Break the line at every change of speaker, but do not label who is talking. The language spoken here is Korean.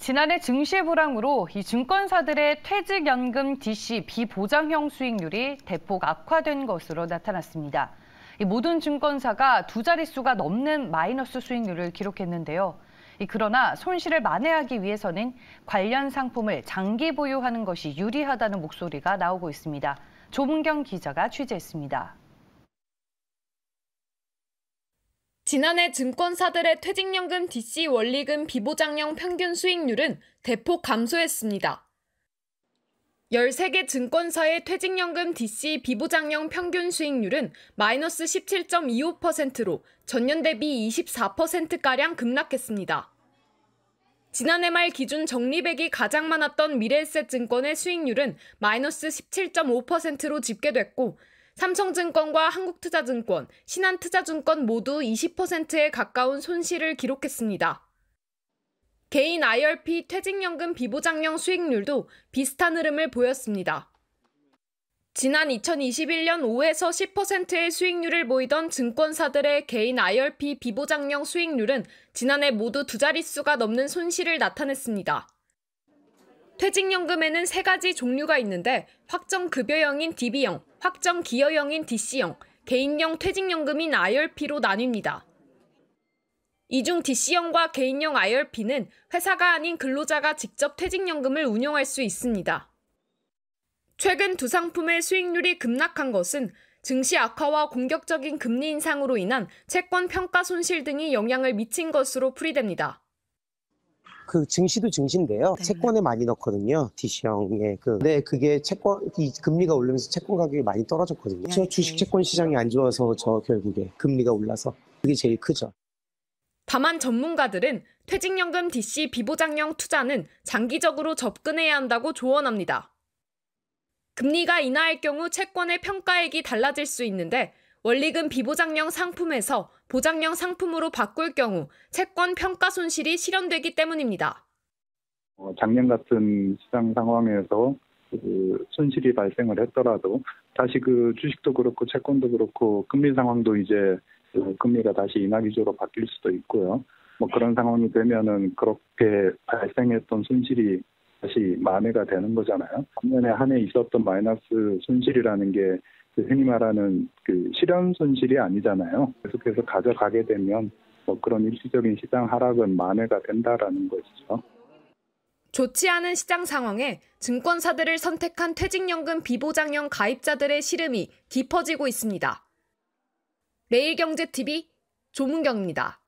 지난해 증시 불황으로 이 증권사들의 퇴직연금 DC 비보장형 수익률이 대폭 악화된 것으로 나타났습니다. 모든 증권사가 두 자릿수가 넘는 마이너스 수익률을 기록했는데요. 그러나 손실을 만회하기 위해서는 관련 상품을 장기 보유하는 것이 유리하다는 목소리가 나오고 있습니다. 조문경 기자가 취재했습니다.
지난해 증권사들의 퇴직연금 DC 원리금 비보장형 평균 수익률은 대폭 감소했습니다. 13개 증권사의 퇴직연금 DC 비보장형 평균 수익률은 마이너스 17.25%로 전년 대비 24%가량 급락했습니다. 지난해 말 기준 적립액이 가장 많았던 미래에셋증권의 수익률은 마이너스 17.5%로 집계됐고 삼성증권과 한국투자증권, 신한투자증권 모두 20%에 가까운 손실을 기록했습니다. 개인 IRP 퇴직연금 비보장형 수익률도 비슷한 흐름을 보였습니다. 지난 2021년 5에서 10%의 수익률을 보이던 증권사들의 개인 IRP 비보장형 수익률은 지난해 모두 두 자릿수가 넘는 손실을 나타냈습니다. 퇴직연금에는 세 가지 종류가 있는데 확정급여형인 DB형, 확정 기여형인 DC형, 개인형 퇴직연금인 IRP로 나뉩니다. 이 중 DC형과 개인형 IRP는 회사가 아닌 근로자가 직접 퇴직연금을 운영할 수 있습니다. 최근 두 상품의 수익률이 급락한 것은 증시 악화와 공격적인 금리 인상으로 인한 채권 평가 손실 등이 영향을 미친 것으로 풀이됩니다.
그 증시도 증시인데요. 네. 채권에 많이 넣거든요. DC형의 그. 근 그게 채권, 이 금리가 오르면서 채권 가격이 많이 떨어졌거든요. 저 네, 주식 네. 채권 시장이 안 좋아서 저 결국에 금리가 올라서 그게 제일 크죠.
다만 전문가들은 퇴직연금 DC 비보장형 투자는 장기적으로 접근해야 한다고 조언합니다. 금리가 인하할 경우 채권의 평가액이 달라질 수 있는데 원리금 비보장형 상품에서 보장형 상품으로 바꿀 경우 채권 평가 손실이 실현되기 때문입니다.
어, 작년 같은 시장 상황에서 그 손실이 발생을 했더라도 다시 그 주식도 그렇고 채권도 그렇고 금리 상황도 이제 그 금리가 다시 인하 기조로 바뀔 수도 있고요. 뭐 그런 상황이 되면은 그렇게 발생했던 손실이 다시 만회가 되는 거잖아요. 작년에 한해 있었던 마이너스 손실이라는 게그 흔히 말하는 그 실현 손실이 아니잖아요. 계속해서 가져가게 되면 뭐 그런 일시적인 시장 하락은 만회가 된다라는 것이죠.
좋지 않은 시장 상황에 증권사들을 선택한 퇴직연금 비보장형 가입자들의 시름이 깊어지고 있습니다. 매일경제TV 조문경입니다.